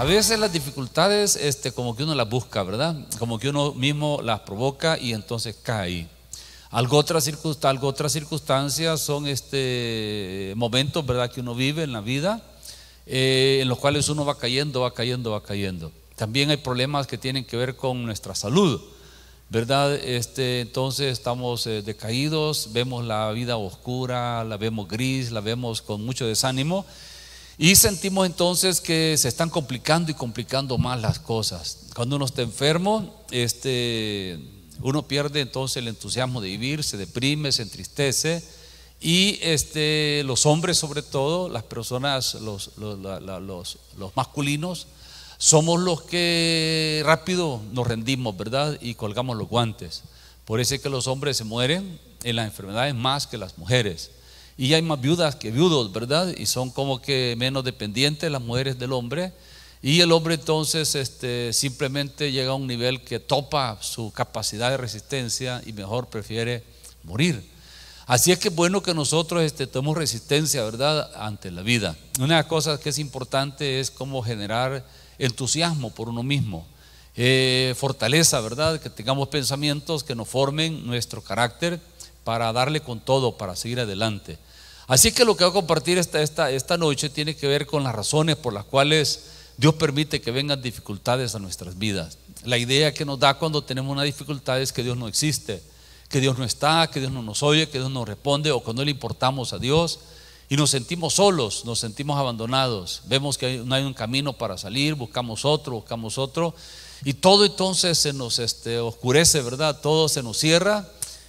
A veces las dificultades, este, como que uno las busca, ¿verdad? Como que uno mismo las provoca y entonces cae. Algo otras circunstancias, algo otras circunstancias son este, momentos, ¿verdad? Que uno vive en la vida, eh, en los cuales uno va cayendo, va cayendo, va cayendo. También hay problemas que tienen que ver con nuestra salud, ¿verdad? Este, entonces estamos eh, decaídos, vemos la vida oscura, la vemos gris, la vemos con mucho desánimo y sentimos entonces que se están complicando y complicando más las cosas. Cuando uno está enfermo, este, uno pierde entonces el entusiasmo de vivir, se deprime, se entristece. Y este, los hombres sobre todo, las personas, los, los masculinos, somos los que rápido nos rendimos, ¿verdad? Y colgamos los guantes. Por eso es que los hombres se mueren en las enfermedades más que las mujeres. Y hay más viudas que viudos, ¿verdad? Y son como que menos dependientes las mujeres del hombre. Y el hombre entonces este, simplemente llega a un nivel que topa su capacidad de resistencia y mejor prefiere morir. Así es que es bueno que nosotros este, tomemos resistencia, ¿verdad?, ante la vida. Una de las cosas que es importante es cómo generar entusiasmo por uno mismo. Eh, fortaleza, ¿verdad? Que tengamos pensamientos que nos formen nuestro carácter para darle con todo, para seguir adelante. Así que lo que voy a compartir esta, esta, noche tiene que ver con las razones por las cuales Dios permite que vengan dificultades a nuestras vidas. La idea que nos da cuando tenemos una dificultad es que Dios no existe, que Dios no está, que Dios no nos oye, que Dios no responde o que no le importamos a Dios y nos sentimos solos, nos sentimos abandonados. Vemos que no hay un camino para salir, buscamos otro, buscamos otro y todo entonces se nos este, oscurece, ¿verdad? Todo se nos cierra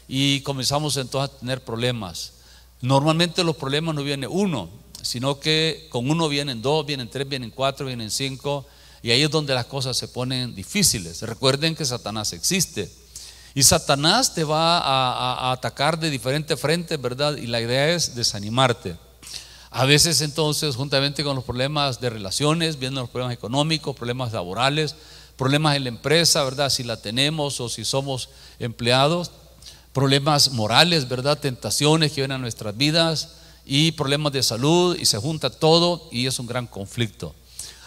y comenzamos entonces a tener problemas. Normalmente los problemas no vienen uno, sino que con uno vienen dos, vienen tres, vienen cuatro, vienen cinco, y ahí es donde las cosas se ponen difíciles. Recuerden que Satanás existe. Y Satanás te va a, atacar de diferentes frentes, ¿verdad? Y la idea es desanimarte. A veces entonces, juntamente con los problemas de relaciones, vienen los problemas económicos, problemas laborales, problemas en la empresa, ¿verdad? Si la tenemos o si somos empleados problemas morales, ¿verdad? Tentaciones que vienen a nuestras vidas y problemas de salud y se junta todo y es un gran conflicto.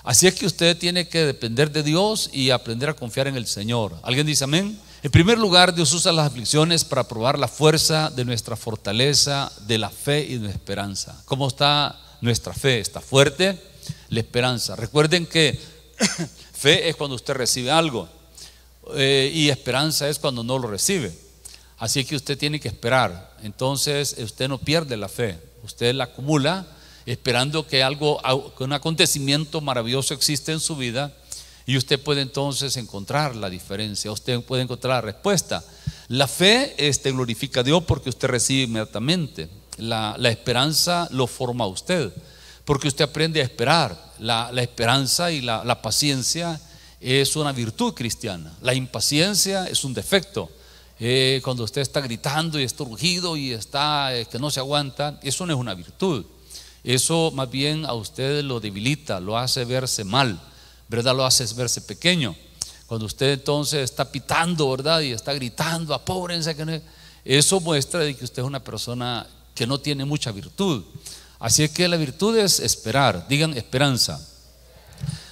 Así es que usted tiene que depender de Dios y aprender a confiar en el Señor. ¿Alguien dice amén? En primer lugar, Dios usa las aflicciones para probar la fuerza de nuestra fortaleza, de la fe y de la esperanza. ¿Cómo está nuestra fe? ¿Está fuerte? La esperanza. Recuerden que fe es cuando usted recibe algo eh, y esperanza es cuando no lo recibe. Así que usted tiene que esperar. Entonces usted no pierde la fe, usted la acumula esperando que algo, que un acontecimiento maravilloso existe en su vida y usted puede entonces encontrar la diferencia, usted puede encontrar la respuesta. La fe este, glorifica a Dios porque usted recibe inmediatamente. La, esperanza lo forma a usted, porque usted aprende a esperar. La, esperanza y la, la paciencia es una virtud cristiana. La impaciencia es un defecto. Eh, cuando usted está gritando y está y está eh, que no se aguanta, eso no es una virtud. Eso más bien a usted lo debilita, lo hace verse mal, ¿verdad? Lo hace verse pequeño. Cuando usted entonces está pitando, ¿verdad? Y está gritando, apórense que eso muestra de que usted es una persona que no tiene mucha virtud. Así que la virtud es esperar, digan esperanza.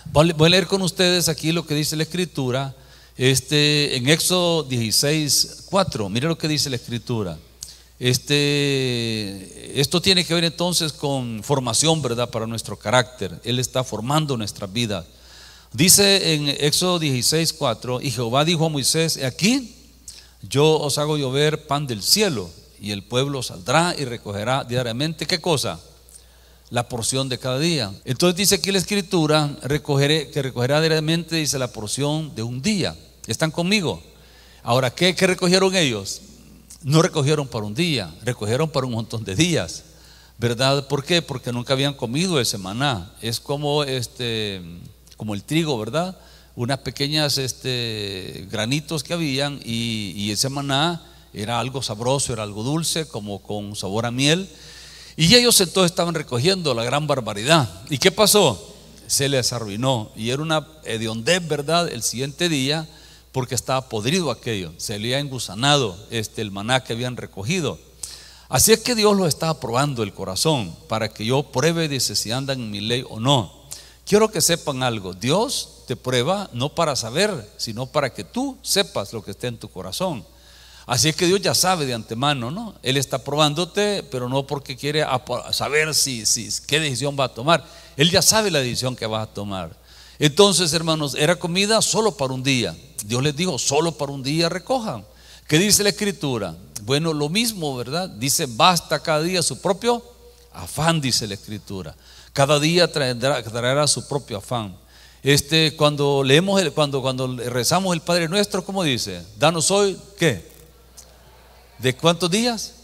Voy a leer con ustedes aquí lo que dice la escritura este, en Éxodo 16, 4, mire lo que dice la escritura. Este, esto tiene que ver entonces con formación, ¿verdad? Para nuestro carácter. Él está formando nuestra vida. Dice en Éxodo 16, 4, y Jehová dijo a Moisés, aquí yo os hago llover pan del cielo, y el pueblo saldrá y recogerá diariamente, ¿qué cosa? La porción de cada día. Entonces dice aquí la escritura, recogeré, que recogerá diariamente, dice la porción de un día. ¿Están conmigo? Ahora, ¿qué, recogieron ellos? No recogieron para un día, recogieron para un montón de días, ¿verdad? ¿Por qué? Porque nunca habían comido ese maná. Es como, este, como el trigo, ¿verdad? Unas pequeñas este, granitos que habían y, y ese maná era algo sabroso, era algo dulce, como con sabor a miel. Y ellos entonces estaban recogiendo la gran barbaridad. ¿Y qué pasó? Se les arruinó. Y era una hediondez, eh, ¿verdad? El siguiente día porque estaba podrido aquello, se le había engusanado este, el maná que habían recogido. Así es que Dios lo está probando el corazón para que yo pruebe, dice, si andan en mi ley o no. Quiero que sepan algo, Dios te prueba no para saber, sino para que tú sepas lo que está en tu corazón. Así es que Dios ya sabe de antemano, ¿no? Él está probándote, pero no porque quiere saber si, si, qué decisión va a tomar. Él ya sabe la decisión que va a tomar. Entonces, hermanos, era comida solo para un día. Dios les dijo, solo para un día recojan. ¿Qué dice la escritura? Bueno, lo mismo, ¿verdad? Dice, basta cada día su propio afán, dice la escritura. Cada día traerá, su propio afán. Este, cuando leemos, cuando, cuando rezamos el Padre Nuestro, ¿cómo dice? Danos hoy, ¿qué? ¿De cuántos días?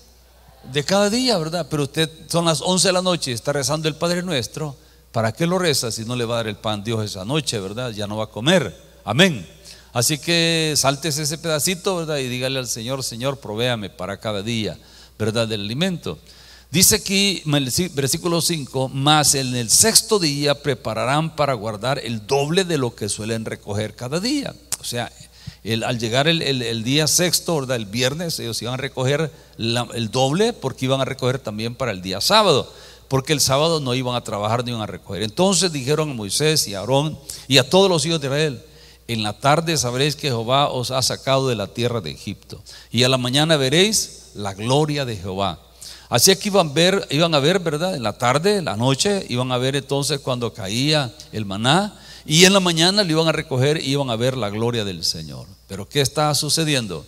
De cada día, ¿verdad? Pero usted son las 11 de la noche y está rezando el Padre Nuestro ¿Para qué lo reza si no le va a dar el pan Dios esa noche, verdad? Ya no va a comer. Amén. Así que saltes ese pedacito, ¿verdad? Y dígale al Señor, Señor, provéame para cada día, ¿verdad? Del alimento. Dice aquí, versículo 5, más en el sexto día prepararán para guardar el doble de lo que suelen recoger cada día. O sea, al llegar el, día sexto, ¿verdad? el viernes, ellos iban a recoger el doble porque iban a recoger también para el día sábado porque el sábado no iban a trabajar, ni iban a recoger. Entonces dijeron a Moisés y a Aarón y a todos los hijos de Israel, en la tarde sabréis que Jehová os ha sacado de la tierra de Egipto, y a la mañana veréis la gloria de Jehová. Así es que iban, ver, iban a ver, ¿verdad? En la tarde, en la noche, iban a ver entonces cuando caía el maná, y en la mañana lo iban a recoger y iban a ver la gloria del Señor. Pero ¿qué está sucediendo?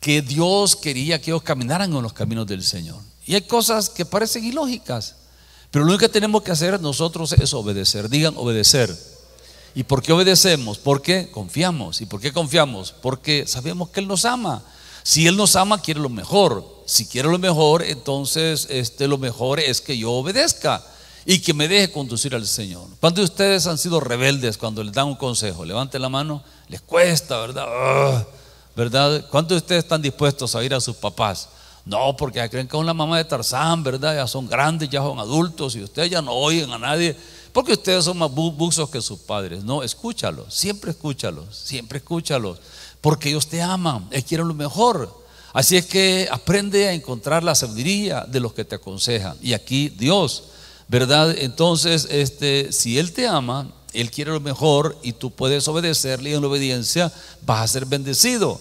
Que Dios quería que ellos caminaran en los caminos del Señor. Y hay cosas que parecen ilógicas, pero lo único que tenemos que hacer nosotros es obedecer. Digan obedecer. ¿Y por qué obedecemos? Porque confiamos. ¿Y por qué confiamos? Porque sabemos que Él nos ama. Si Él nos ama, quiere lo mejor. Si quiere lo mejor, entonces este, lo mejor es que yo obedezca y que me deje conducir al Señor. ¿Cuántos de ustedes han sido rebeldes cuando les dan un consejo? Levanten la mano, les cuesta, ¿verdad? Ah, ¿Verdad? ¿Cuántos de ustedes están dispuestos a ir a sus papás? No, porque ya creen que son la mamá de Tarzán, ¿verdad? Ya son grandes, ya son adultos y ustedes ya no oyen a nadie, porque ustedes son más buzos que sus padres. No, escúchalos, siempre escúchalos, siempre escúchalos, porque ellos te aman, ellos quieren lo mejor. Así es que aprende a encontrar la sabiduría de los que te aconsejan. Y aquí Dios, ¿verdad? Entonces, este, si Él te ama, Él quiere lo mejor y tú puedes obedecerle y en la obediencia vas a ser bendecido.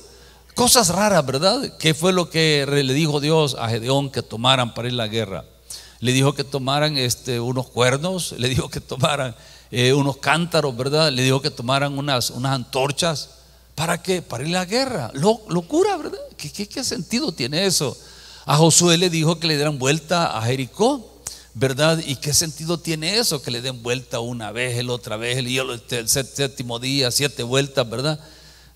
Cosas raras, ¿verdad? ¿Qué fue lo que le dijo Dios a Gedeón que tomaran para ir a la guerra? Le dijo que tomaran este, unos cuernos, le dijo que tomaran eh, unos cántaros, ¿verdad? Le dijo que tomaran unas, unas antorchas. ¿Para qué? Para ir a la guerra. locura, ¿verdad? ¿Qué, ¿Qué, sentido tiene eso? A Josué le dijo que le dieran vuelta a Jericó, ¿verdad? ¿Y qué sentido tiene eso? Que le den vuelta una vez, el otra vez, el, el, el séptimo día, siete vueltas, ¿verdad?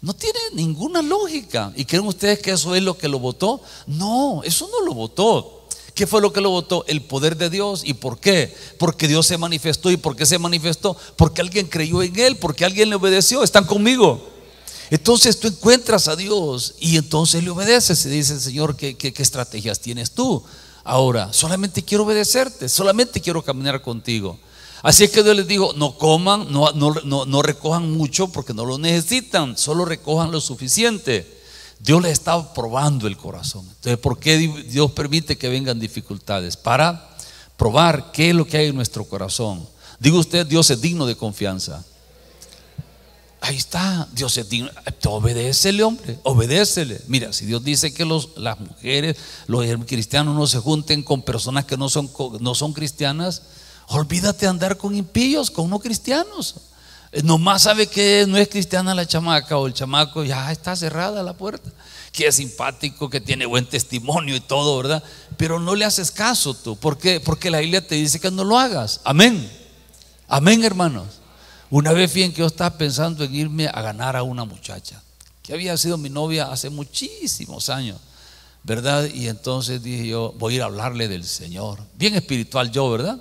No tiene ninguna lógica. ¿Y creen ustedes que eso es lo que lo votó? No, eso no lo votó. ¿Qué fue lo que lo votó? El poder de Dios. ¿Y por qué? Porque Dios se manifestó. ¿Y por qué se manifestó? Porque alguien creyó en Él, porque alguien le obedeció. Están conmigo. Entonces tú encuentras a Dios y entonces le obedeces y dices, Señor, ¿qué, qué estrategias tienes tú? Ahora, solamente quiero obedecerte, solamente quiero caminar contigo. Así es que Dios les dijo, no coman, no, recojan mucho porque no lo necesitan, solo recojan lo suficiente. Dios les está probando el corazón. Entonces, ¿por qué Dios permite que vengan dificultades? Para probar qué es lo que hay en nuestro corazón. Digo usted, Dios es digno de confianza. Ahí está, Dios es digno. Obedécele, hombre, obedécele. Mira, si Dios dice que las mujeres, los cristianos no se junten con personas que no son cristianas, Olvídate de andar con impíos, con no cristianos. Eh, nomás sabe que no es cristiana la chamaca o el chamaco, ya está cerrada la puerta. Que es simpático, que tiene buen testimonio y todo, ¿verdad? Pero no le haces caso tú. ¿Por qué? Porque la Biblia te dice que no lo hagas. Amén. Amén, hermanos. Una vez fíjense que yo estaba pensando en irme a ganar a una muchacha que había sido mi novia hace muchísimos años, ¿verdad? Y entonces dije yo, voy a ir a hablarle del Señor. Bien espiritual yo, ¿verdad?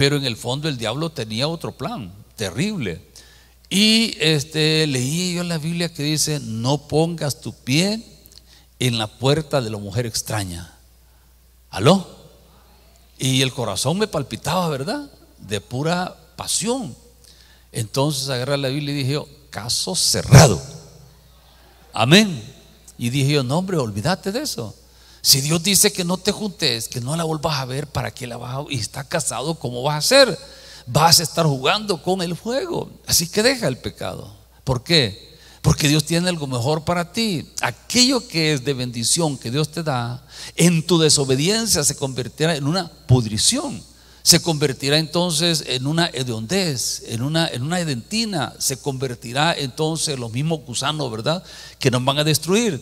Pero en el fondo el diablo tenía otro plan terrible. Y este, leí yo la Biblia que dice, no pongas tu pie en la puerta de la mujer extraña. ¿Aló? Y el corazón me palpitaba, ¿verdad? De pura pasión. Entonces agarré la Biblia y dije, caso cerrado. Amén. Y dije yo, no hombre, olvídate de eso. Si Dios dice que no te juntes, que no la vuelvas a ver, ¿para qué la vas a Y está casado, ¿cómo vas a hacer? Vas a estar jugando con el juego. Así que deja el pecado. ¿Por qué? Porque Dios tiene algo mejor para ti. Aquello que es de bendición que Dios te da, en tu desobediencia se convertirá en una pudrición se convertirá entonces en una hediondez, en una, en edentina, se convertirá entonces en los mismos gusanos, ¿verdad? Que nos van a destruir.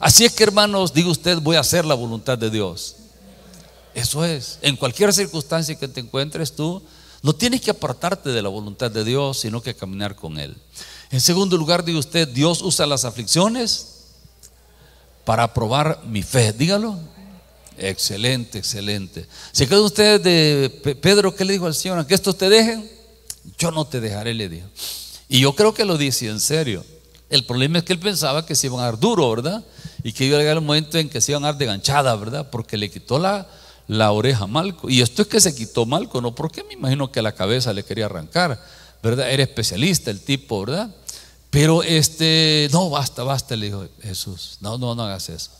Así es que hermanos, diga usted, voy a hacer la voluntad de Dios. Eso es, en cualquier circunstancia que te encuentres tú, no tienes que apartarte de la voluntad de Dios, sino que caminar con Él. En segundo lugar, diga usted, Dios usa las aflicciones para probar mi fe. Dígalo, Excelente, excelente. si creen ustedes de Pedro? que le dijo al Señor? que estos te dejen? Yo no te dejaré, le dijo. Y yo creo que lo dice en serio. El problema es que él pensaba que se iban a dar duro, ¿verdad? Y que iba a llegar el momento en que se iban a dar de ganchada, ¿verdad? Porque le quitó la, la oreja a Malco. Y esto es que se quitó Malco, ¿no? Porque me imagino que la cabeza le quería arrancar, ¿verdad? Era especialista el tipo, ¿verdad? Pero este, no, basta, basta, le dijo Jesús. No, no, no hagas eso.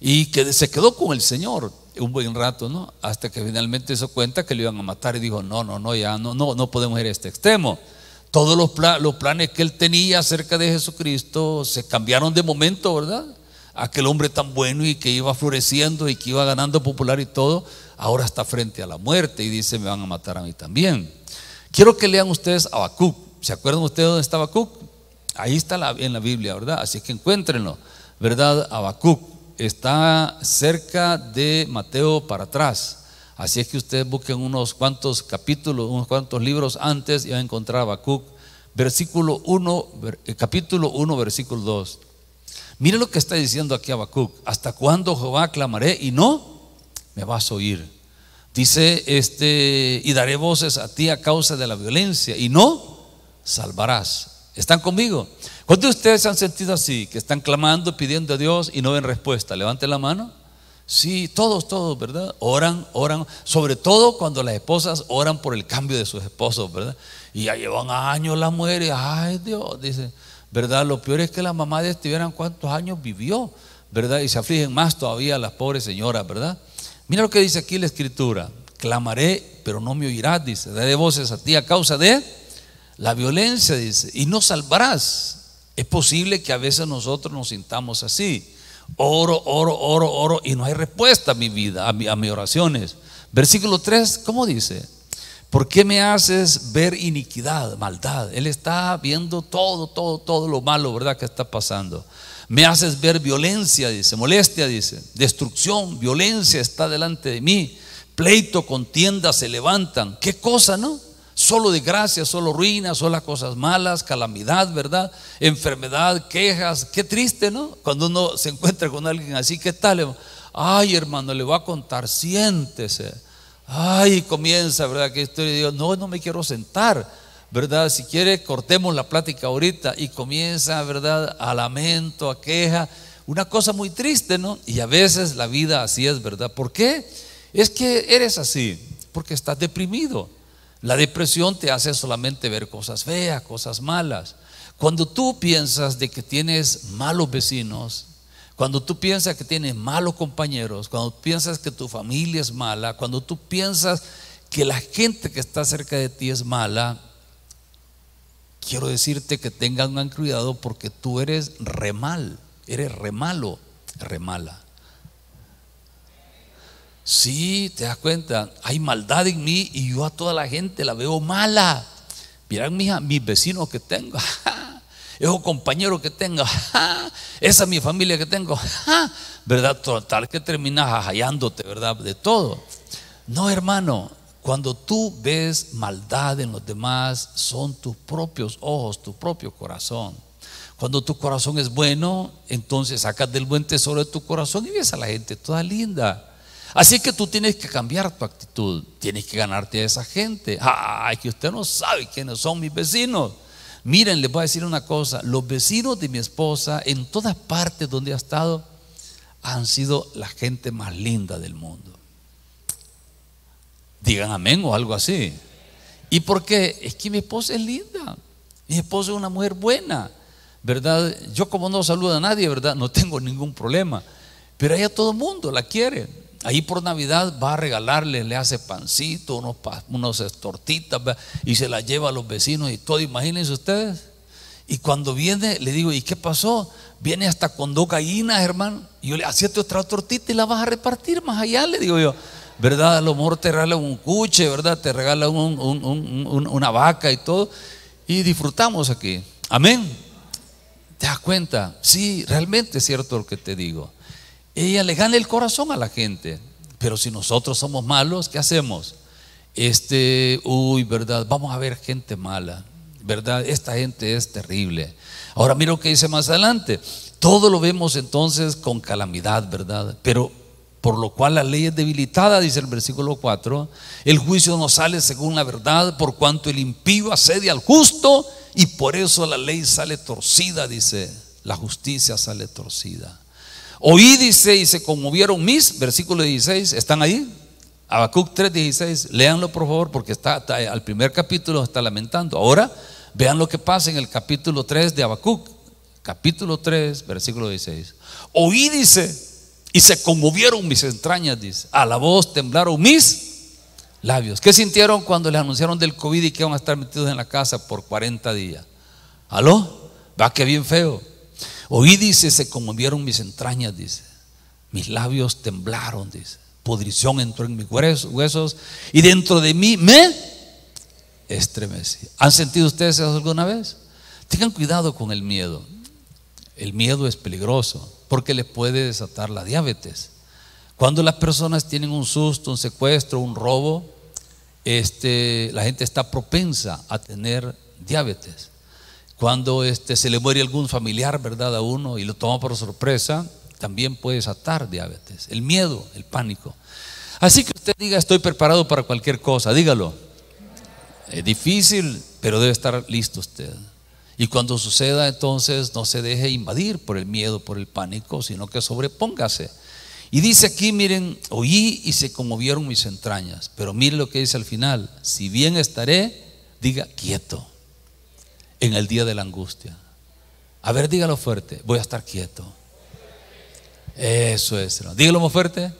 Y que se quedó con el Señor un buen rato, ¿no? Hasta que finalmente se cuenta que le iban a matar y dijo, no, no, no, ya no, no, no podemos ir a este extremo. Todos los, planes que él tenía acerca de Jesucristo se cambiaron de momento, ¿verdad? Aquel hombre tan bueno y que iba floreciendo y que iba ganando popular y todo, ahora está frente a la muerte y dice, me van a matar a mí también. Quiero que lean ustedes a Habacuc. ¿Se acuerdan ustedes dónde está Habacuc? Ahí está en la Biblia, ¿verdad? Así que encuéntrenlo, ¿verdad? Habacuc está cerca de Mateo para atrás. Así es que ustedes busquen unos cuantos capítulos, unos cuantos libros antes y va a encontrar Habacuc, versículo 1, eh, capítulo 1, versículo 2. Mire lo que está diciendo aquí Habacuc. ¿Hasta cuándo Jehová clamaré y no me vas a oír? Dice este, y daré voces a ti a causa de la violencia y no salvarás. ¿Están conmigo? ¿Cuántos de ustedes se han sentido así, que están clamando, pidiendo a Dios y no ven respuesta? ¿Levanten la mano. Sí, todos, todos, ¿verdad? Oran, oran, sobre todo cuando las esposas oran por el cambio de sus esposos, ¿verdad? Y ya llevan años la mujeres, ay Dios, dice, ¿verdad? Lo peor es que la mamá de este vieran cuántos años vivió, ¿verdad? Y se afligen más todavía las pobres señoras, ¿verdad? Mira lo que dice aquí la escritura, clamaré, pero no me oirás, dice, daré voces a ti a causa de la violencia, dice, y no salvarás, es posible que a veces nosotros nos sintamos así. Oro, oro, oro, oro y no hay respuesta a mi vida, a, mis oraciones. Versículo 3, ¿cómo dice? ¿Por qué me haces ver iniquidad, maldad? Él está viendo todo, todo, todo lo malo, ¿verdad? Que está pasando. Me haces ver violencia, dice, molestia, dice, destrucción, violencia está delante de mí, pleito, contienda se levantan. ¿Qué cosa, no? solo desgracia, solo ruina, solo cosas malas, calamidad, ¿verdad? Enfermedad, quejas. Qué triste, ¿no? Cuando uno se encuentra con alguien así, ¿qué tal? Ay, hermano, le voy a contar, siéntese. Ay, comienza, ¿verdad? Que estoy digo, no, no me quiero sentar, ¿verdad? Si quiere, cortemos la plática ahorita y comienza, ¿verdad? A lamento, a queja. Una cosa muy triste, ¿no? Y a veces la vida así es, ¿verdad? ¿Por qué? Es que eres así, porque estás deprimido la depresión te hace solamente ver cosas feas, cosas malas. Cuando tú piensas de que tienes malos vecinos, cuando tú piensas que tienes malos compañeros, cuando piensas que tu familia es mala, cuando tú piensas que la gente que está cerca de ti es mala, quiero decirte que tengan cuidado porque tú eres remal, eres remalo, remala. Sí, te das cuenta, hay maldad en mí y yo a toda la gente la veo mala. Miran hija, mis vecinos que tengo, esos compañeros que tengo, esa es mi familia que tengo, ¿verdad? Total que terminas hallándote, ¿verdad? De todo. No, hermano, cuando tú ves maldad en los demás, son tus propios ojos, tu propio corazón. Cuando tu corazón es bueno, entonces sacas del buen tesoro de tu corazón y ves a la gente toda linda. Así que tú tienes que cambiar tu actitud, tienes que ganarte a esa gente. Ay, que usted no sabe quiénes son mis vecinos. Miren, les voy a decir una cosa, los vecinos de mi esposa en todas partes donde ha estado han sido la gente más linda del mundo. Digan amén o algo así. ¿Y por qué? Es que mi esposa es linda, mi esposa es una mujer buena, ¿verdad? Yo como no saludo a nadie, ¿verdad? No tengo ningún problema, pero ella todo el mundo la quiere ahí por Navidad va a regalarle, le hace pancito, unos, unos tortitas y se las lleva a los vecinos y todo, imagínense ustedes. Y cuando viene, le digo, ¿y qué pasó? Viene hasta con dos gallinas, hermano. Y yo le ¿acierto otra tortita y la vas a repartir más allá, le digo yo. ¿Verdad? A lo mejor te regala un cuche, ¿verdad? Te regala una vaca y todo. Y disfrutamos aquí. Amén. ¿Te das cuenta? Sí, realmente es cierto lo que te digo ella le gana el corazón a la gente. Pero si nosotros somos malos, ¿qué hacemos? Este, uy, ¿verdad? Vamos a ver gente mala, ¿verdad? Esta gente es terrible. Ahora mira lo que dice más adelante. Todo lo vemos entonces con calamidad, ¿verdad? Pero por lo cual la ley es debilitada, dice el versículo 4, el juicio no sale según la verdad, por cuanto el impío accede al justo, y por eso la ley sale torcida, dice, la justicia sale torcida. Oí, dice, y se conmovieron mis, versículo 16, ¿están ahí? Habacuc 3:16, leanlo por favor, porque está, al primer capítulo está lamentando. Ahora vean lo que pasa en el capítulo 3 de Habacuc, capítulo 3, versículo 16. Oí, y se conmovieron mis entrañas, dice, a la voz temblaron mis labios. ¿Qué sintieron cuando les anunciaron del COVID y que iban a estar metidos en la casa por 40 días? ¿Aló? Va que bien feo. Oí, dice, se conmovieron mis entrañas, dice. Mis labios temblaron, dice. podrición entró en mis huesos y dentro de mí me estremecí. ¿Han sentido ustedes eso alguna vez? Tengan cuidado con el miedo. El miedo es peligroso porque les puede desatar la diabetes. Cuando las personas tienen un susto, un secuestro, un robo, este, la gente está propensa a tener diabetes. Cuando este, se le muere algún familiar, ¿verdad? A uno y lo toma por sorpresa, también puede desatar diabetes. El miedo, el pánico. Así que usted diga, estoy preparado para cualquier cosa, dígalo. Es eh, difícil, pero debe estar listo usted. Y cuando suceda, entonces no se deje invadir por el miedo, por el pánico, sino que sobrepóngase. Y dice aquí, miren, oí y se conmovieron mis entrañas. Pero mire lo que dice al final, si bien estaré, diga quieto en el día de la angustia. A ver, dígalo fuerte, voy a estar quieto. Eso es, Dígalo más fuerte.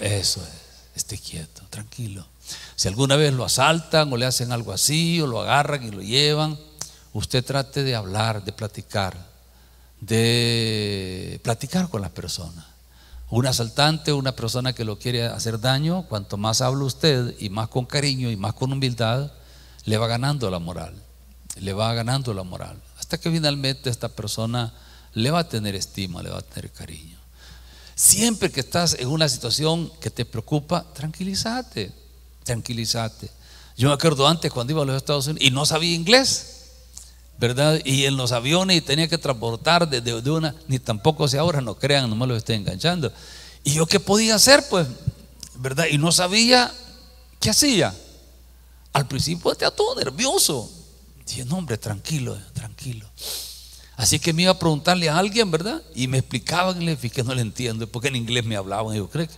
Eso es, esté quieto, tranquilo. Si alguna vez lo asaltan o le hacen algo así o lo agarran y lo llevan, usted trate de hablar, de platicar, de platicar con las personas. Un asaltante, una persona que lo quiere hacer daño, cuanto más habla usted y más con cariño y más con humildad, le va ganando la moral le va ganando la moral, hasta que finalmente esta persona le va a tener estima, le va a tener cariño. Siempre que estás en una situación que te preocupa, tranquilízate, tranquilízate. Yo me acuerdo antes cuando iba a los Estados Unidos y no sabía inglés, ¿verdad? Y en los aviones y tenía que transportar desde de una, ni tampoco se ahora, no crean, no me lo estoy enganchando. ¿Y yo qué podía hacer? Pues, ¿verdad? Y no sabía qué hacía. Al principio estaba todo nervioso, Dije, no, hombre, tranquilo, tranquilo. Así que me iba a preguntarle a alguien, ¿verdad? Y me explicaban le dije que no le entiendo, porque en inglés me hablaban. Y yo, qué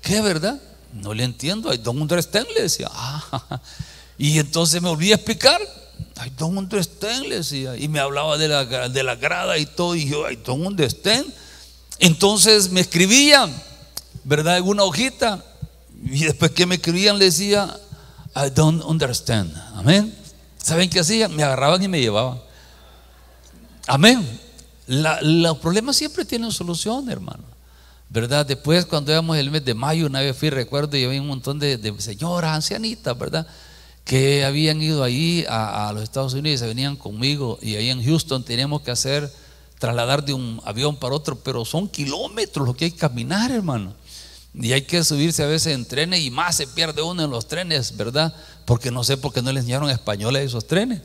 que verdad? No le entiendo. I don't understand, le decía. y entonces me volví a explicar. I don't understand, le decía. Y me hablaba de la, de la grada y todo. Y yo, I don't understand. Entonces me escribían, ¿verdad? En una hojita. Y después que me escribían, le decía, I don't understand. Amén. ¿Saben qué hacían? Me agarraban y me llevaban. Amén. los problemas siempre tienen solución, hermano. ¿Verdad? Después, cuando íbamos el mes de mayo, una vez fui, recuerdo, y había un montón de, señoras ancianitas, ¿verdad? Que habían ido ahí a, los Estados Unidos y se venían conmigo. Y ahí en Houston teníamos que hacer, trasladar de un avión para otro, pero son kilómetros lo que hay que caminar, hermano. Y hay que subirse a veces en trenes y más se pierde uno en los trenes, ¿verdad? Porque no sé por qué no le enseñaron español a esos trenes.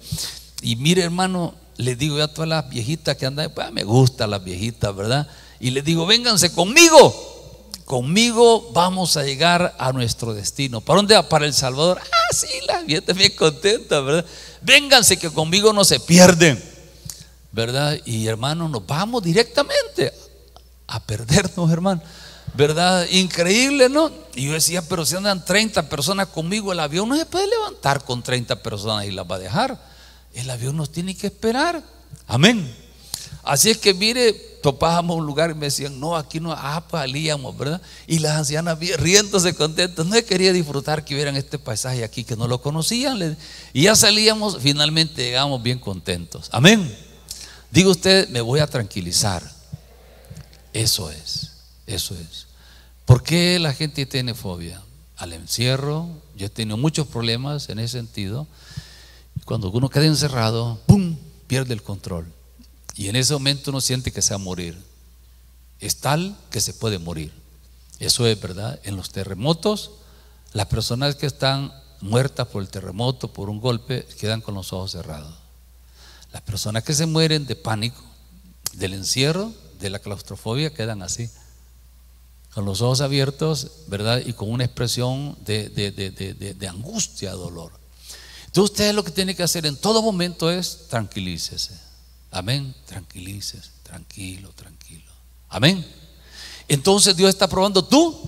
Y mire, hermano, le digo a todas las viejitas que andan, pues me gustan las viejitas, ¿verdad? Y le digo, vénganse conmigo. Conmigo vamos a llegar a nuestro destino. ¿Para dónde Para El Salvador. Ah, sí, la viejitas bien contenta ¿verdad? Vénganse que conmigo no se pierden, ¿verdad? Y hermano, nos vamos directamente a perdernos, hermano. ¿verdad? Increíble, ¿no? Y yo decía, pero si andan 30 personas conmigo, el avión no se puede levantar con 30 personas y las va a dejar. El avión nos tiene que esperar. Amén. Así es que mire, topábamos un lugar y me decían, no, aquí no, ah, palíamos, pues, ¿verdad? Y las ancianas riéndose contentas, no quería disfrutar que hubieran este paisaje aquí, que no lo conocían. Y ya salíamos, finalmente llegamos bien contentos. Amén. Digo usted, me voy a tranquilizar. Eso es. Eso es. ¿Por qué la gente tiene fobia? Al encierro. Yo he tenido muchos problemas en ese sentido. Cuando uno queda encerrado, ¡pum! pierde el control. Y en ese momento uno siente que se va a morir. Es tal que se puede morir. Eso es verdad. En los terremotos, las personas que están muertas por el terremoto, por un golpe, quedan con los ojos cerrados. Las personas que se mueren de pánico, del encierro, de la claustrofobia, quedan así con los ojos abiertos, ¿verdad? Y con una expresión de, de, de, angustia, dolor. Entonces usted lo que tiene que hacer en todo momento es tranquilícese. Amén, tranquilícese, tranquilo, tranquilo. Amén. Entonces Dios está probando tú,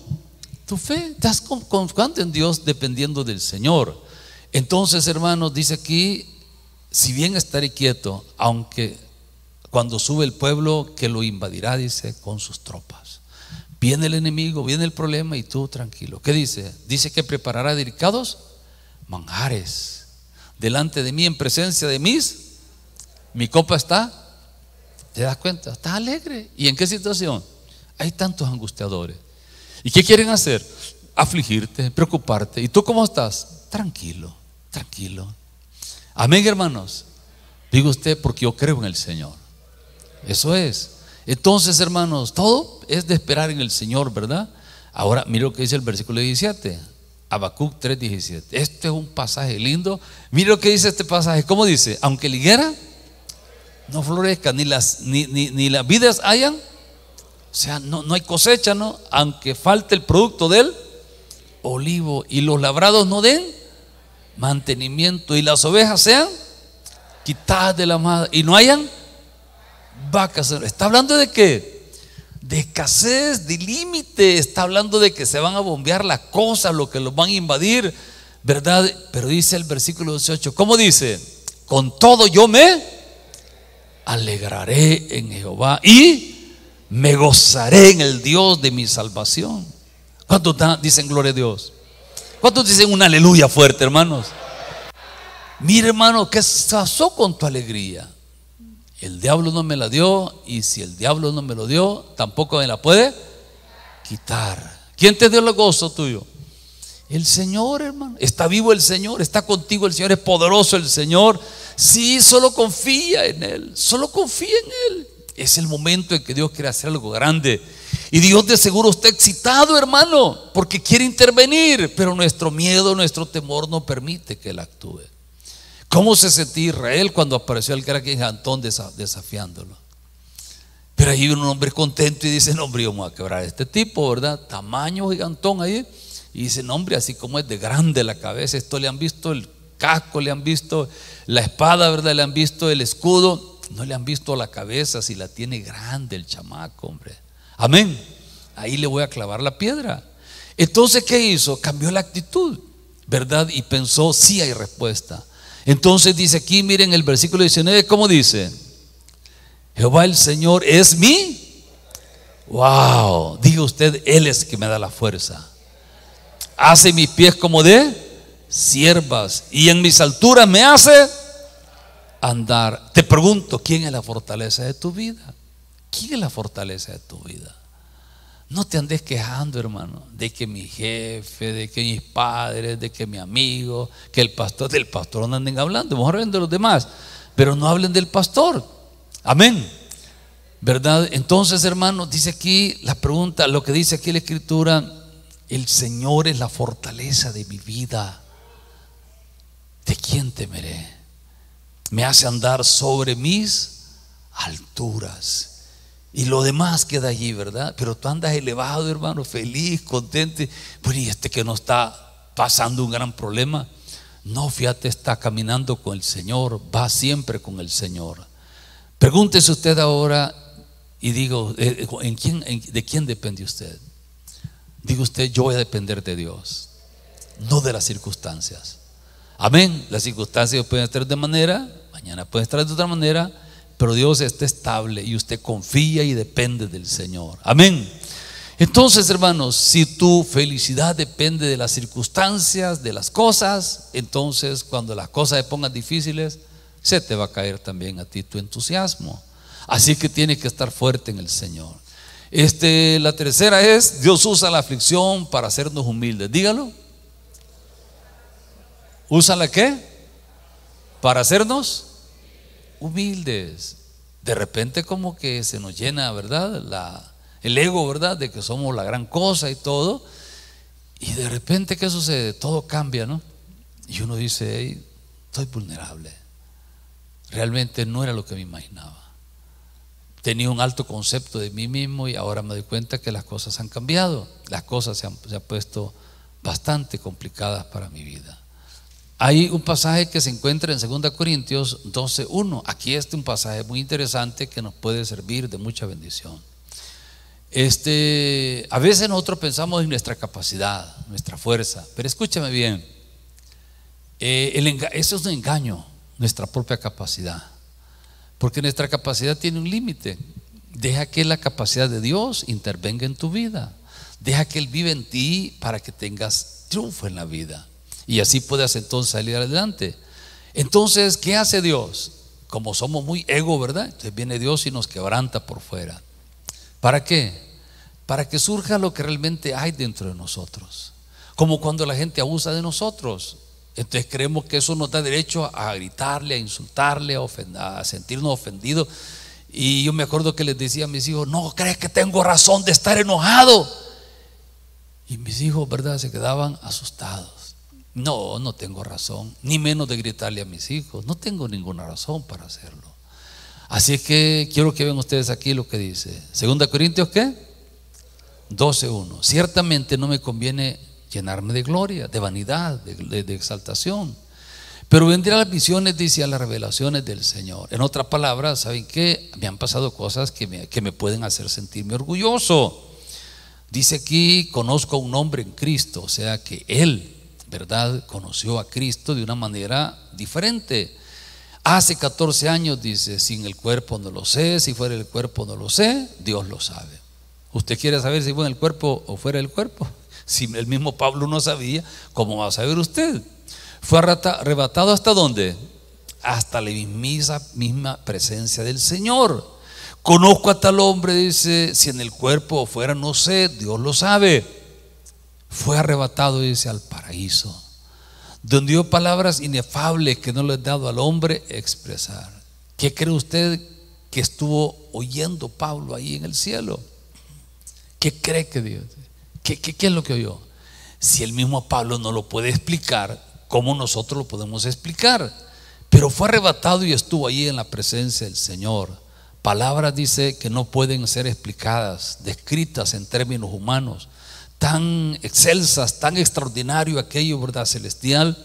tu fe. Estás confiando en Dios dependiendo del Señor. Entonces, hermanos, dice aquí, si bien estaré quieto, aunque cuando sube el pueblo que lo invadirá, dice, con sus tropas. Viene el enemigo, viene el problema y tú tranquilo. ¿Qué dice? Dice que preparará delicados manjares delante de mí en presencia de mis. Mi copa está, te das cuenta, está alegre. ¿Y en qué situación? Hay tantos angustiadores. ¿Y qué quieren hacer? Afligirte, preocuparte. ¿Y tú cómo estás? Tranquilo, tranquilo. Amén, hermanos. Digo usted, porque yo creo en el Señor. Eso es. Entonces, hermanos, todo es de esperar en el Señor, ¿verdad? Ahora, mire lo que dice el versículo 17. Habacuc 3:17. Este es un pasaje lindo. Mire lo que dice este pasaje. ¿Cómo dice? Aunque liguera, no florezca, ni las, ni las vidas hayan, o sea, no, no hay cosecha, ¿no? Aunque falte el producto del olivo y los labrados no den mantenimiento y las ovejas sean quitadas de la madre y no hayan vacas. Está hablando de qué? De escasez, de límite. Está hablando de que se van a bombear las cosas, lo que los van a invadir, ¿verdad? Pero dice el versículo 18, ¿cómo dice? Con todo yo me alegraré en Jehová y me gozaré en el Dios de mi salvación. ¿Cuántos dicen gloria a Dios? ¿Cuántos dicen una aleluya fuerte, hermanos? mi hermano, ¿qué pasó con tu alegría? El diablo no me la dio y si el diablo no me lo dio, tampoco me la puede quitar. ¿Quién te dio el gozo tuyo? El Señor, hermano. Está vivo el Señor, está contigo el Señor, es poderoso el Señor. Sí, solo confía en Él, solo confía en Él. Es el momento en que Dios quiere hacer algo grande. Y Dios de seguro está excitado, hermano, porque quiere intervenir, pero nuestro miedo, nuestro temor no permite que Él actúe. ¿Cómo se sentía Israel cuando apareció el gran gigantón desafiándolo? Pero ahí un hombre contento y dice, no, hombre, vamos a quebrar este tipo, ¿verdad? Tamaño gigantón ahí. Y dice, no, hombre, así como es de grande la cabeza, esto le han visto el casco, le han visto la espada, ¿verdad? Le han visto el escudo, no le han visto la cabeza, si la tiene grande el chamaco, hombre. Amén. Ahí le voy a clavar la piedra. Entonces, ¿qué hizo? Cambió la actitud, ¿verdad? Y pensó, sí hay respuesta. Entonces dice aquí, miren el versículo 19, ¿cómo dice? Jehová el Señor es mi. Wow, diga usted, Él es que me da la fuerza. Hace mis pies como de siervas y en mis alturas me hace andar. Te pregunto, ¿quién es la fortaleza de tu vida? ¿Quién es la fortaleza de tu vida? No te andes quejando, hermano, de que mi jefe, de que mis padres, de que mi amigo, que el pastor, del pastor no anden hablando, mejor hablen de los demás, pero no hablen del pastor. Amén. ¿Verdad? Entonces, hermano, dice aquí la pregunta, lo que dice aquí la escritura, el Señor es la fortaleza de mi vida. ¿De quién temeré? Me hace andar sobre mis alturas. Y lo demás queda allí, ¿verdad? Pero tú andas elevado, hermano, feliz, contente. Bueno, y este que no está pasando un gran problema. No, fíjate, está caminando con el Señor, va siempre con el Señor. Pregúntese usted ahora y digo, eh, eh, ¿en quién, ¿de quién depende usted? Digo usted, yo voy a depender de Dios, no de las circunstancias. Amén, las circunstancias pueden estar de manera, mañana pueden estar de otra manera, pero Dios está estable y usted confía y depende del Señor. Amén. Entonces, hermanos, si tu felicidad depende de las circunstancias, de las cosas, entonces cuando las cosas se pongan difíciles, se te va a caer también a ti tu entusiasmo. Así que tienes que estar fuerte en el Señor. Este, la tercera es, Dios usa la aflicción para hacernos humildes. Dígalo. ¿Usa la qué? Para hacernos humildes. De repente como que se nos llena, ¿verdad? el ego, ¿verdad? De que somos la gran cosa y todo. Y de repente, ¿qué sucede? Todo cambia, ¿no? Y uno dice, estoy vulnerable. Realmente no era lo que me imaginaba. Tenía un alto concepto de mí mismo y ahora me doy cuenta que las cosas han cambiado. Las cosas se han puesto bastante complicadas para mi vida. Hay un pasaje que se encuentra en 2 Corintios 12.1. Aquí está un pasaje muy interesante que nos puede servir de mucha bendición. Este, a veces nosotros pensamos en nuestra capacidad, nuestra fuerza, pero escúchame bien, eh, eso es un engaño, nuestra propia capacidad, porque nuestra capacidad tiene un límite. Deja que la capacidad de Dios intervenga en tu vida, deja que Él vive en ti para que tengas triunfo en la vida y así puedas entonces salir adelante. Entonces, ¿qué hace Dios? Como somos muy ego, ¿verdad? Entonces viene Dios y nos quebranta por fuera. ¿Para qué? Para que surja lo que realmente hay dentro de nosotros. Como cuando la gente abusa de nosotros. Entonces creemos que eso nos da derecho a gritarle, a insultarle, a, a sentirnos ofendidos. Y yo me acuerdo que les decía a mis hijos, no crees que tengo razón de estar enojado. Y mis hijos, ¿verdad? Se quedaban asustados. No, no tengo razón, ni menos de gritarle a mis hijos, no tengo ninguna razón para hacerlo. Así que quiero que vean ustedes aquí lo que dice. Segunda Corintios, ¿qué? 12.1. Ciertamente no me conviene llenarme de gloria, de vanidad, de, exaltación. Pero vendría a las visiones, dice, a las revelaciones del Señor. En otras palabras, ¿saben qué? Me han pasado cosas que me, que me pueden hacer sentirme orgulloso. Dice aquí, conozco a un hombre en Cristo, o sea que Él ¿verdad? Conoció a Cristo de una manera diferente. Hace 14 años dice, sin el cuerpo no lo sé, si fuera el cuerpo no lo sé, Dios lo sabe. ¿Usted quiere saber si fue en el cuerpo o fuera el cuerpo? Si el mismo Pablo no sabía, ¿cómo va a saber usted? Fue arrebatado hasta dónde? Hasta la misma, misma presencia del Señor. Conozco a tal hombre, dice, si en el cuerpo o fuera no sé, Dios lo sabe fue arrebatado, dice, al paraíso, donde dio palabras inefables que no le he dado al hombre expresar. ¿Qué cree usted que estuvo oyendo Pablo ahí en el cielo? ¿Qué cree que Dios? ¿Qué, es lo que oyó? Si el mismo Pablo no lo puede explicar, ¿cómo nosotros lo podemos explicar? Pero fue arrebatado y estuvo ahí en la presencia del Señor. Palabras dice que no pueden ser explicadas, descritas en términos humanos tan excelsas, tan extraordinario aquello, ¿verdad? Celestial,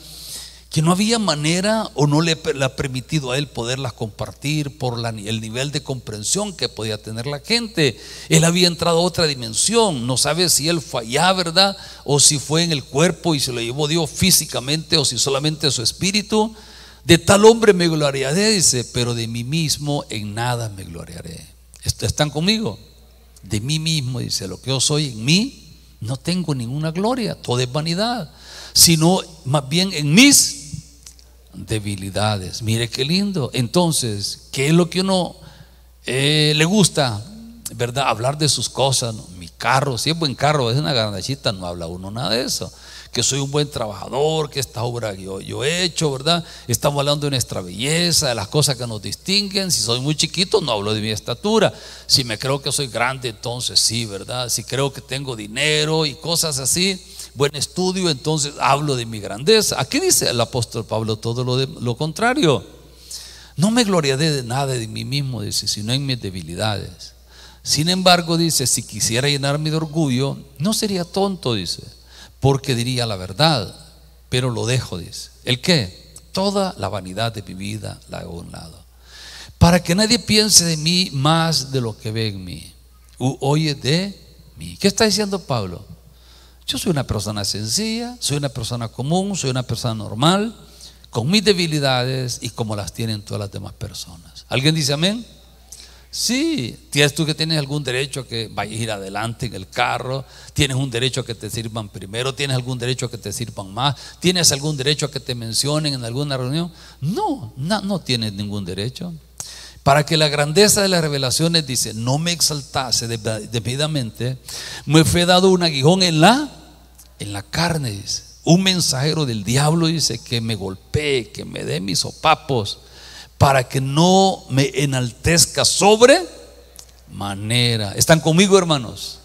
que no había manera o no le, ha permitido a él poderlas compartir por el nivel de comprensión que podía tener la gente. Él había entrado a otra dimensión, no sabe si él fue allá, ¿verdad? O si fue en el cuerpo y se lo llevó Dios físicamente o si solamente su espíritu. De tal hombre me gloriaré, dice, pero de mí mismo en nada me gloriaré. ¿Están conmigo? De mí mismo, dice, lo que yo soy en mí, no tengo ninguna gloria, todo es vanidad, sino más bien en mis debilidades. Mire qué lindo. Entonces, ¿qué es lo que uno eh, le gusta? ¿Verdad? Hablar de sus cosas. Mi carro, si es buen carro, es una garnachita, no habla uno nada de eso que soy un buen trabajador, que esta obra yo, yo he hecho, ¿verdad? Estamos hablando de nuestra belleza, de las cosas que nos distinguen. Si soy muy chiquito, no hablo de mi estatura. Si me creo que soy grande, entonces sí, ¿verdad? Si creo que tengo dinero y cosas así, buen estudio, entonces hablo de mi grandeza. Aquí dice el apóstol Pablo todo lo, lo contrario. No me gloriaré de nada de mí mismo, dice, sino en mis debilidades. Sin embargo, dice, si quisiera llenarme de orgullo, no sería tonto, dice porque diría la verdad, pero lo dejo, dice. ¿El qué? Toda la vanidad de mi vida la hago a un lado. Para que nadie piense de mí más de lo que ve en mí, u oye de mí. ¿Qué está diciendo Pablo? Yo soy una persona sencilla, soy una persona común, soy una persona normal, con mis debilidades y como las tienen todas las demás personas. ¿Alguien dice amén? Sí, tienes tú que tienes algún derecho a que vayas a ir adelante en el carro, tienes un derecho a que te sirvan primero, tienes algún derecho a que te sirvan más, tienes algún derecho a que te mencionen en alguna reunión. No, no, tienes ningún derecho. Para que la grandeza de las revelaciones, dice, no me exaltase debidamente, me fue dado un aguijón en la, en la carne, Un mensajero del diablo dice que me golpee, que me dé mis sopapos para que no me enaltezca sobre manera. ¿Están conmigo, hermanos?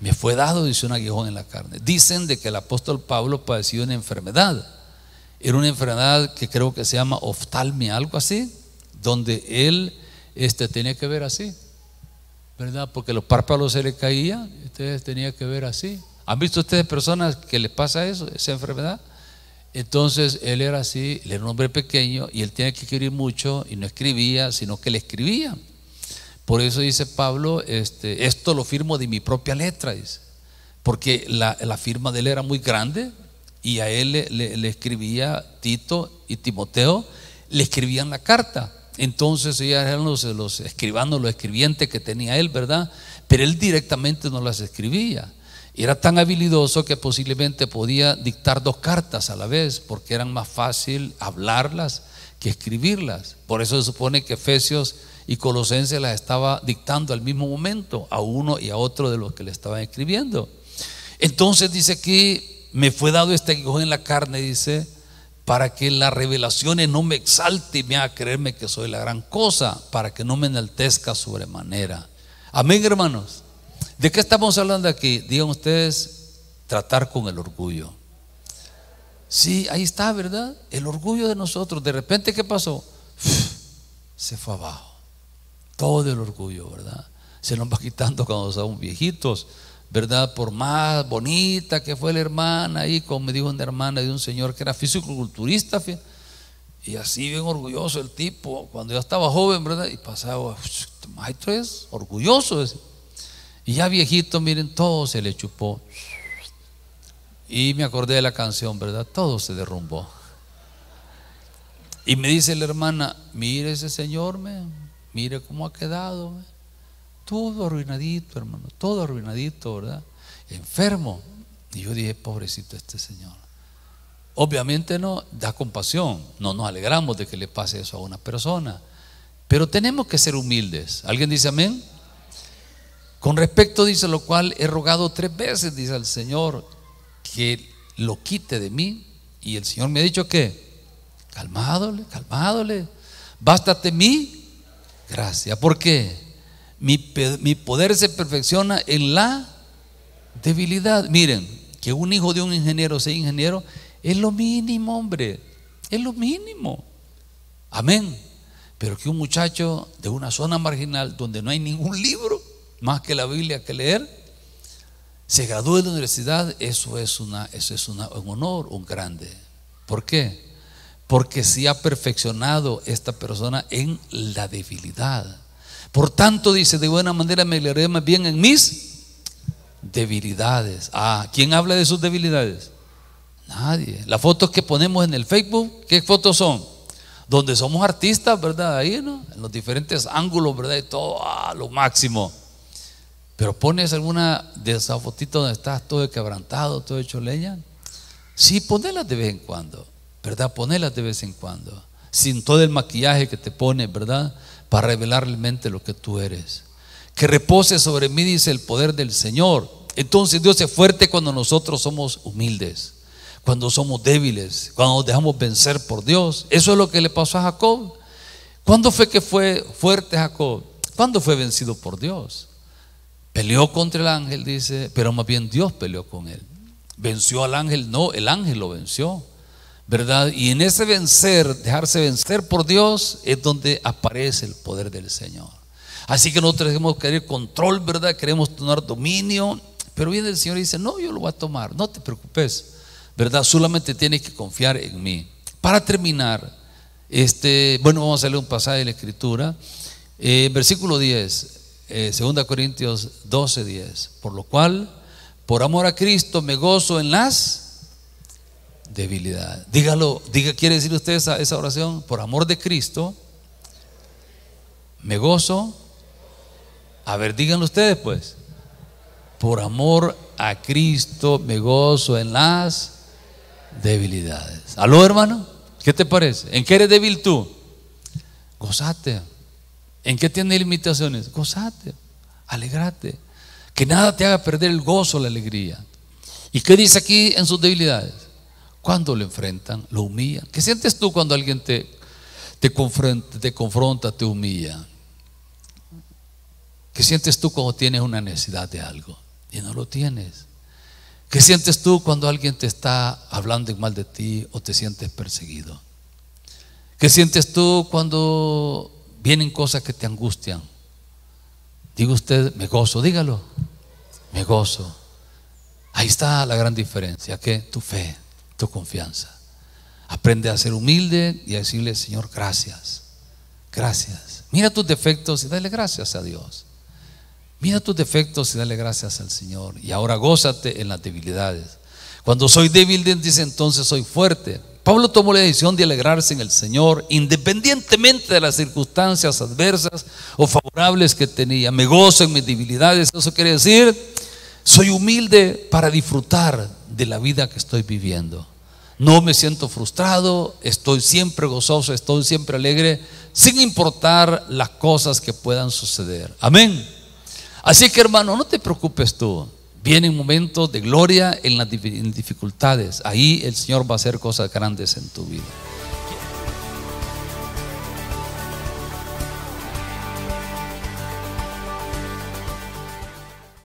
Me fue dado, dice un aguijón en la carne. Dicen de que el apóstol Pablo padeció una enfermedad. Era una enfermedad que creo que se llama oftalmia, algo así, donde él este, tenía que ver así, ¿verdad? Porque los párpados se le caían, ustedes tenía que ver así. ¿Han visto ustedes personas que les pasa eso, esa enfermedad? Entonces él era así, él era un hombre pequeño y él tenía que escribir mucho y no escribía, sino que le escribía. Por eso dice Pablo, este, esto lo firmo de mi propia letra, dice, porque la, firma de él era muy grande y a él le, escribía Tito y Timoteo, le escribían la carta. Entonces ellos eran los, los escribanos, los escribientes que tenía él, ¿verdad? Pero él directamente no las escribía y Era tan habilidoso que posiblemente podía dictar dos cartas a la vez, porque eran más fácil hablarlas que escribirlas. Por eso se supone que Efesios y Colosenses las estaba dictando al mismo momento, a uno y a otro de los que le estaban escribiendo. Entonces dice aquí, me fue dado este aguijón en la carne, dice, para que las revelaciones no me exalte y me haga creerme que soy la gran cosa, para que no me enaltezca sobremanera. Amén, hermanos. ¿De qué estamos hablando aquí? Digan ustedes, tratar con el orgullo. Sí, ahí está, ¿verdad? El orgullo de nosotros. De repente, ¿qué pasó? Se fue abajo. Todo el orgullo, ¿verdad? Se nos va quitando cuando somos viejitos, ¿verdad? Por más bonita que fue la hermana, y como me dijo una hermana de un señor que era físico-culturista, y así bien orgulloso el tipo, cuando ya estaba joven, ¿verdad? Y pasaba, este maestro es orgulloso. Y ya viejito, miren, todo se le chupó. Y me acordé de la canción, ¿verdad? Todo se derrumbó. Y me dice la hermana, mire ese señor, me, mire cómo ha quedado. Todo arruinadito, hermano, todo arruinadito, ¿verdad? Enfermo. Y yo dije, pobrecito este señor. Obviamente no, da compasión, no nos alegramos de que le pase eso a una persona, pero tenemos que ser humildes. ¿Alguien dice amén? Con respecto, dice, lo cual he rogado tres veces, dice al Señor, que lo quite de mí. Y el Señor me ha dicho que, calmádole, calmádole, bástate mi gracia. Porque Mi, mi poder se perfecciona en la debilidad. Miren, que un hijo de un ingeniero sea ingeniero es lo mínimo, hombre. Es lo mínimo. Amén. Pero que un muchacho de una zona marginal donde no hay ningún libro más que la Biblia que leer, se gradúa de la universidad, eso es, una, eso es un honor, un grande. ¿Por qué? Porque se ha perfeccionado esta persona en la debilidad. Por tanto, dice, de buena manera me gloriaré más bien en mis debilidades. Ah, ¿quién habla de sus debilidades? Nadie. Las fotos que ponemos en el Facebook, ¿qué fotos son? Donde somos artistas, ¿verdad? Ahí, ¿no? En los diferentes ángulos, ¿verdad? Y todo, a ah, lo máximo. Pero pones alguna de esas fotitos donde estás todo quebrantado, todo hecho leña. Sí, ponelas de vez en cuando, ¿verdad? Ponelas de vez en cuando. Sin todo el maquillaje que te pones, ¿verdad? Para revelar realmente lo que tú eres. Que repose sobre mí, dice el poder del Señor. Entonces Dios es fuerte cuando nosotros somos humildes, cuando somos débiles, cuando nos dejamos vencer por Dios. Eso es lo que le pasó a Jacob. ¿Cuándo fue que fue fuerte Jacob? ¿Cuándo fue vencido por Dios? Peleó contra el ángel, dice, pero más bien Dios peleó con él. Venció al ángel, no, el ángel lo venció, ¿verdad? Y en ese vencer, dejarse vencer por Dios, es donde aparece el poder del Señor. Así que nosotros queremos querer control, ¿verdad? Queremos tomar dominio, pero viene el Señor y dice, no, yo lo voy a tomar, no te preocupes, ¿verdad? Solamente tienes que confiar en mí. Para terminar, este, bueno, vamos a leer un pasaje de la Escritura, eh, versículo 10. 2 eh, Corintios 12, 10. Por lo cual, por amor a Cristo me gozo en las debilidades. Dígalo, diga, ¿quiere decir usted esa, esa oración? Por amor de Cristo me gozo. A ver, díganlo ustedes pues. Por amor a Cristo me gozo en las debilidades. ¿Aló, hermano? ¿Qué te parece? ¿En qué eres débil tú? Gozate. ¿En qué tiene limitaciones? Gozate, alegrate. Que nada te haga perder el gozo, la alegría. ¿Y qué dice aquí en sus debilidades? Cuando lo enfrentan, lo humillan. ¿Qué sientes tú cuando alguien te, te confronta, te humilla? ¿Qué sientes tú cuando tienes una necesidad de algo y no lo tienes? ¿Qué sientes tú cuando alguien te está hablando mal de ti o te sientes perseguido? ¿Qué sientes tú cuando Vienen cosas que te angustian. Diga usted, me gozo, dígalo. Me gozo. Ahí está la gran diferencia, que tu fe, tu confianza. Aprende a ser humilde y a decirle, Señor, gracias. Gracias. Mira tus defectos y dale gracias a Dios. Mira tus defectos y dale gracias al Señor. Y ahora gózate en las debilidades. Cuando soy débil, dice entonces soy fuerte. Pablo tomó la decisión de alegrarse en el Señor, independientemente de las circunstancias adversas o favorables que tenía. Me gozo en mis debilidades, eso quiere decir, soy humilde para disfrutar de la vida que estoy viviendo. No me siento frustrado, estoy siempre gozoso, estoy siempre alegre, sin importar las cosas que puedan suceder. Amén. Así que hermano, no te preocupes tú. Vienen momentos de gloria en las dificultades. Ahí el Señor va a hacer cosas grandes en tu vida.